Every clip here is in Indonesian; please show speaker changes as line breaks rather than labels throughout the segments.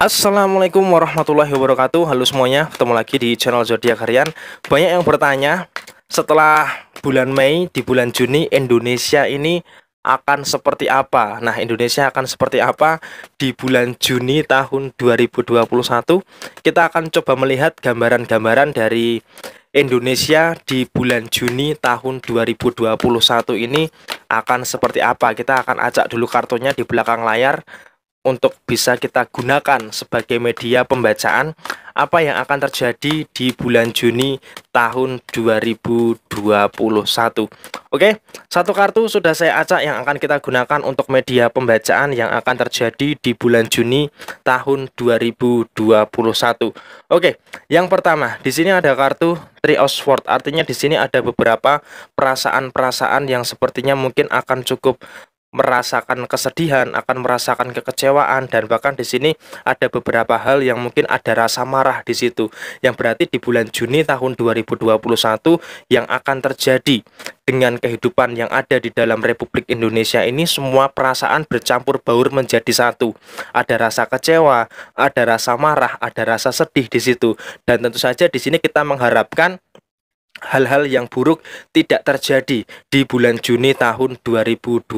Assalamualaikum warahmatullahi wabarakatuh. Halo semuanya, ketemu lagi di channel Zodiak Harian. Banyak yang bertanya, setelah bulan Mei di bulan Juni Indonesia ini akan seperti apa? Nah, Indonesia akan seperti apa di bulan Juni tahun 2021? Kita akan coba melihat gambaran-gambaran dari Indonesia di bulan Juni tahun 2021 ini akan seperti apa? Kita akan ajak dulu kartunya di belakang layar untuk bisa kita gunakan sebagai media pembacaan apa yang akan terjadi di bulan Juni tahun 2021. Oke, satu kartu sudah saya acak yang akan kita gunakan untuk media pembacaan yang akan terjadi di bulan Juni tahun 2021. Oke, yang pertama, di sini ada kartu Three of Swords. Artinya di sini ada beberapa perasaan-perasaan yang sepertinya mungkin akan cukup merasakan kesedihan, akan merasakan kekecewaan dan bahkan di sini ada beberapa hal yang mungkin ada rasa marah di situ. Yang berarti di bulan Juni tahun 2021 yang akan terjadi dengan kehidupan yang ada di dalam Republik Indonesia ini semua perasaan bercampur baur menjadi satu. Ada rasa kecewa, ada rasa marah, ada rasa sedih di situ. Dan tentu saja di sini kita mengharapkan hal-hal yang buruk tidak terjadi di bulan Juni tahun 2021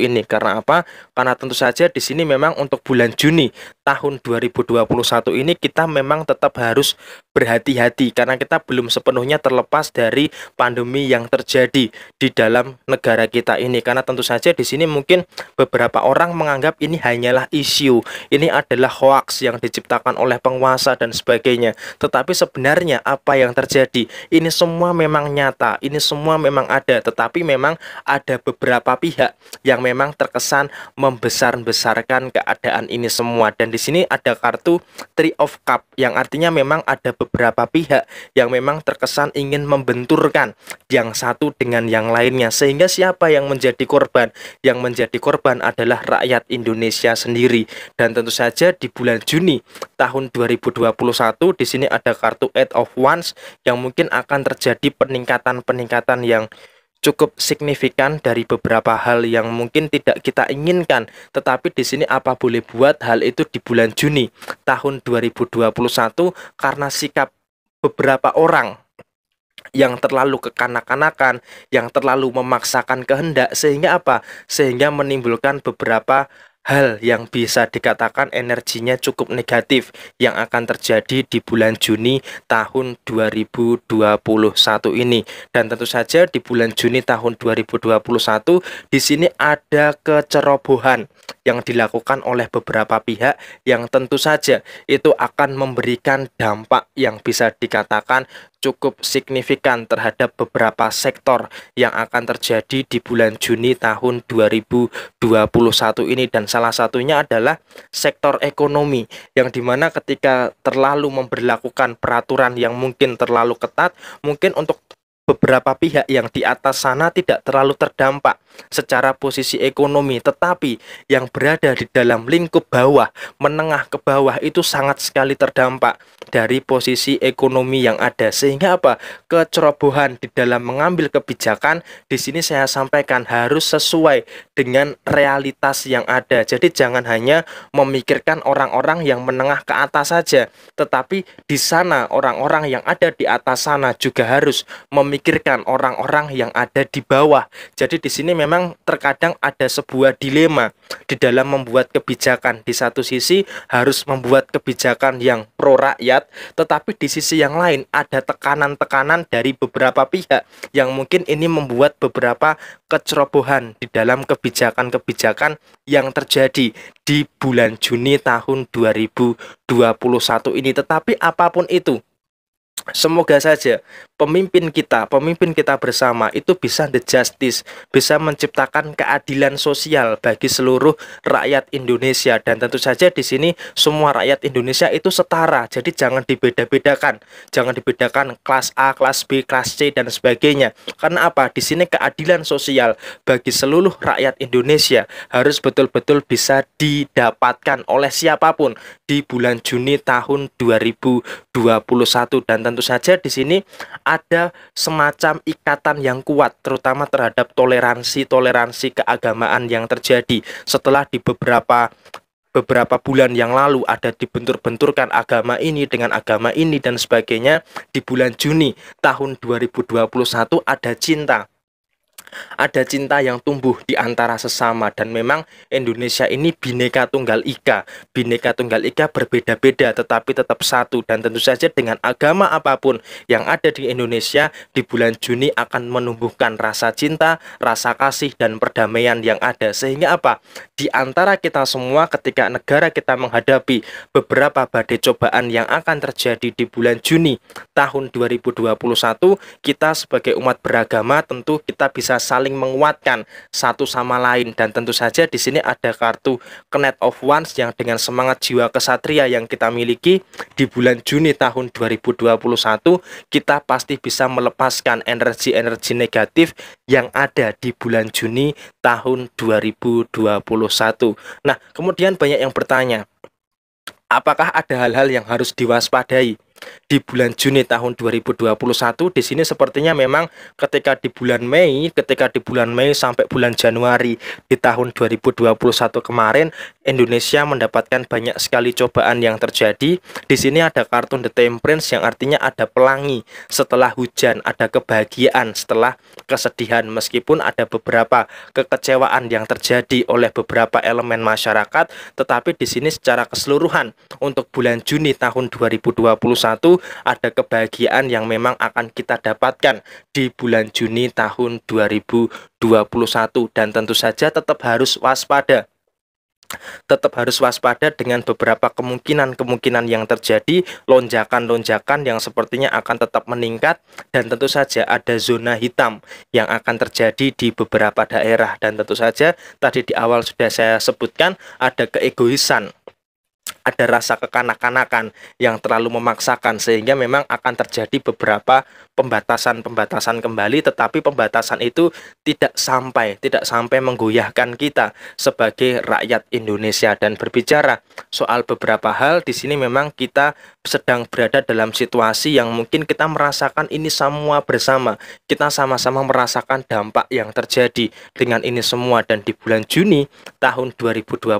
ini karena apa? Karena tentu saja di sini memang untuk bulan Juni tahun 2021 ini kita memang tetap harus berhati-hati karena kita belum sepenuhnya terlepas dari pandemi yang terjadi di dalam negara kita ini karena tentu saja di sini mungkin beberapa orang menganggap ini hanyalah isu ini adalah hoax yang diciptakan oleh penguasa dan sebagainya tetapi sebenarnya apa yang terjadi ini semua memang nyata ini semua memang ada tetapi memang ada beberapa pihak yang memang terkesan membesar-besarkan keadaan ini semua dan di sini ada kartu Three of Cup yang artinya memang ada beberapa pihak yang memang terkesan ingin membenturkan yang satu dengan yang lainnya sehingga siapa yang menjadi korban yang menjadi korban adalah rakyat Indonesia sendiri dan tentu saja di bulan Juni tahun 2021 di sini ada kartu Eight of Wands yang mungkin akan terjadi peningkatan-peningkatan yang cukup signifikan dari beberapa hal yang mungkin tidak kita inginkan. Tetapi di sini apa boleh buat hal itu di bulan Juni tahun 2021 karena sikap beberapa orang yang terlalu kekanak-kanakan, yang terlalu memaksakan kehendak sehingga apa? Sehingga menimbulkan beberapa hal yang bisa dikatakan energinya cukup negatif yang akan terjadi di bulan Juni tahun 2021 ini. Dan tentu saja di bulan Juni tahun 2021 di sini ada kecerobohan yang dilakukan oleh beberapa pihak yang tentu saja itu akan memberikan dampak yang bisa dikatakan cukup signifikan terhadap beberapa sektor yang akan terjadi di bulan Juni tahun 2021 ini dan salah satunya adalah sektor ekonomi yang dimana ketika terlalu memperlakukan peraturan yang mungkin terlalu ketat mungkin untuk beberapa pihak yang di atas sana tidak terlalu terdampak secara posisi ekonomi, tetapi yang berada di dalam lingkup bawah, menengah ke bawah itu sangat sekali terdampak dari posisi ekonomi yang ada. Sehingga apa? Kecerobohan di dalam mengambil kebijakan di sini saya sampaikan harus sesuai dengan realitas yang ada. Jadi jangan hanya memikirkan orang-orang yang menengah ke atas saja, tetapi di sana orang-orang yang ada di atas sana juga harus memikirkan memikirkan orang-orang yang ada di bawah. Jadi di sini memang terkadang ada sebuah dilema di dalam membuat kebijakan. Di satu sisi harus membuat kebijakan yang pro rakyat, tetapi di sisi yang lain ada tekanan-tekanan dari beberapa pihak yang mungkin ini membuat beberapa kecerobohan di dalam kebijakan-kebijakan yang terjadi di bulan Juni tahun 2021 ini. Tetapi apapun itu, Semoga saja pemimpin kita, pemimpin kita bersama itu bisa the justice, bisa menciptakan keadilan sosial bagi seluruh rakyat Indonesia dan tentu saja di sini semua rakyat Indonesia itu setara. Jadi jangan dibeda-bedakan, jangan dibedakan kelas A, kelas B, kelas C dan sebagainya. Karena apa? Di sini keadilan sosial bagi seluruh rakyat Indonesia harus betul-betul bisa didapatkan oleh siapapun di bulan Juni tahun 2021 dan tentu saja di sini ada semacam ikatan yang kuat terutama terhadap toleransi-toleransi keagamaan yang terjadi setelah di beberapa beberapa bulan yang lalu ada dibentur-benturkan agama ini dengan agama ini dan sebagainya di bulan Juni tahun 2021 ada cinta ada cinta yang tumbuh di antara sesama dan memang Indonesia ini bineka tunggal ika bineka tunggal ika berbeda-beda tetapi tetap satu dan tentu saja dengan agama apapun yang ada di Indonesia di bulan Juni akan menumbuhkan rasa cinta rasa kasih dan perdamaian yang ada sehingga apa di antara kita semua ketika negara kita menghadapi beberapa badai cobaan yang akan terjadi di bulan Juni tahun 2021 kita sebagai umat beragama tentu kita bisa bisa saling menguatkan satu sama lain dan tentu saja di sini ada kartu Knight of Wands yang dengan semangat jiwa kesatria yang kita miliki di bulan Juni tahun 2021 kita pasti bisa melepaskan energi-energi negatif yang ada di bulan Juni tahun 2021. Nah, kemudian banyak yang bertanya, apakah ada hal-hal yang harus diwaspadai? di bulan Juni tahun 2021 di sini sepertinya memang ketika di bulan Mei ketika di bulan Mei sampai bulan Januari di tahun 2021 kemarin Indonesia mendapatkan banyak sekali cobaan yang terjadi di sini ada kartun The Temperance yang artinya ada pelangi setelah hujan ada kebahagiaan setelah kesedihan meskipun ada beberapa kekecewaan yang terjadi oleh beberapa elemen masyarakat tetapi di sini secara keseluruhan untuk bulan Juni tahun 2021 ada kebahagiaan yang memang akan kita dapatkan di bulan Juni tahun 2021 dan tentu saja tetap harus waspada tetap harus waspada dengan beberapa kemungkinan-kemungkinan yang terjadi, lonjakan-lonjakan yang sepertinya akan tetap meningkat dan tentu saja ada zona hitam yang akan terjadi di beberapa daerah dan tentu saja tadi di awal sudah saya sebutkan ada keegoisan ada rasa kekanak-kanakan yang terlalu memaksakan sehingga memang akan terjadi beberapa pembatasan-pembatasan kembali tetapi pembatasan itu tidak sampai tidak sampai menggoyahkan kita sebagai rakyat Indonesia dan berbicara soal beberapa hal di sini memang kita sedang berada dalam situasi yang mungkin kita merasakan ini semua bersama kita sama-sama merasakan dampak yang terjadi dengan ini semua dan di bulan Juni tahun 2021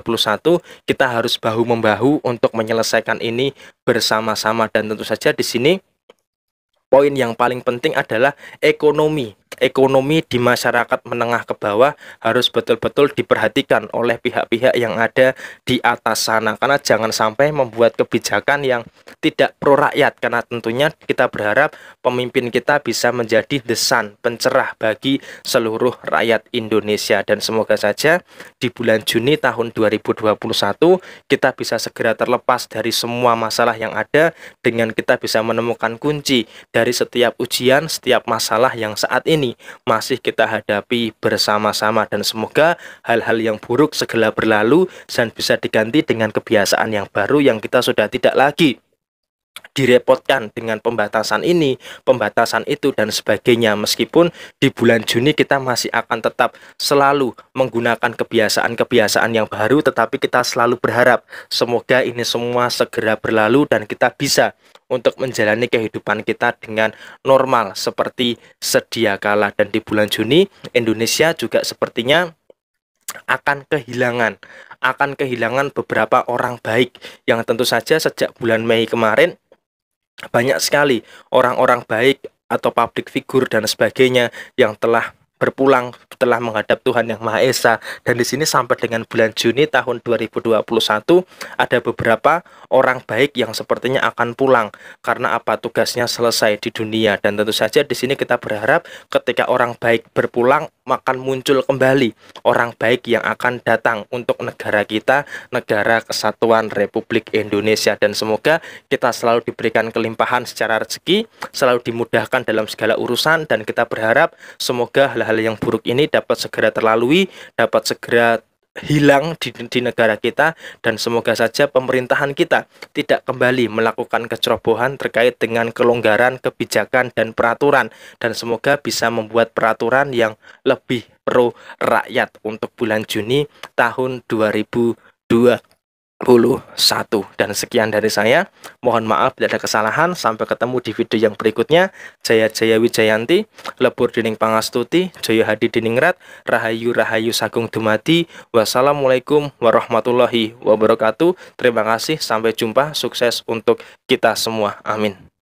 kita harus bahu membahu untuk menyelesaikan ini bersama-sama dan tentu saja di sini poin yang paling penting adalah ekonomi ekonomi di masyarakat menengah ke bawah harus betul-betul diperhatikan oleh pihak-pihak yang ada di atas sana karena jangan sampai membuat kebijakan yang tidak pro rakyat karena tentunya kita berharap pemimpin kita bisa menjadi desan pencerah bagi seluruh rakyat Indonesia dan semoga saja di bulan Juni tahun 2021 kita bisa segera terlepas dari semua masalah yang ada dengan kita bisa menemukan kunci dari setiap ujian, setiap masalah yang saat ini ini masih kita hadapi bersama-sama dan semoga hal-hal yang buruk segera berlalu dan bisa diganti dengan kebiasaan yang baru yang kita sudah tidak lagi direpotkan dengan pembatasan ini, pembatasan itu dan sebagainya. Meskipun di bulan Juni kita masih akan tetap selalu menggunakan kebiasaan-kebiasaan yang baru tetapi kita selalu berharap semoga ini semua segera berlalu dan kita bisa untuk menjalani kehidupan kita dengan normal seperti sedia kala dan di bulan Juni Indonesia juga sepertinya akan kehilangan akan kehilangan beberapa orang baik yang tentu saja sejak bulan Mei kemarin banyak sekali orang-orang baik atau public figure dan sebagainya yang telah berpulang telah menghadap Tuhan Yang Maha Esa dan di sini sampai dengan bulan Juni tahun 2021 ada beberapa orang baik yang sepertinya akan pulang karena apa tugasnya selesai di dunia dan tentu saja di sini kita berharap ketika orang baik berpulang akan muncul kembali orang baik yang akan datang untuk negara kita, negara kesatuan Republik Indonesia dan semoga kita selalu diberikan kelimpahan secara rezeki, selalu dimudahkan dalam segala urusan dan kita berharap semoga hal-hal yang buruk ini dapat segera terlalui, dapat segera hilang di, di negara kita dan semoga saja pemerintahan kita tidak kembali melakukan kecerobohan terkait dengan kelonggaran kebijakan dan peraturan dan semoga bisa membuat peraturan yang lebih pro rakyat untuk bulan Juni tahun 2022 dan sekian dari saya. Mohon maaf tidak ada kesalahan. Sampai ketemu di video yang berikutnya. Jaya Jaya Wijayanti, Lebur Dining Pangastuti, Jaya Hadi Diningrat, Rahayu Rahayu Sagung Dumadi Wassalamualaikum warahmatullahi wabarakatuh. Terima kasih. Sampai jumpa. Sukses untuk kita semua. Amin.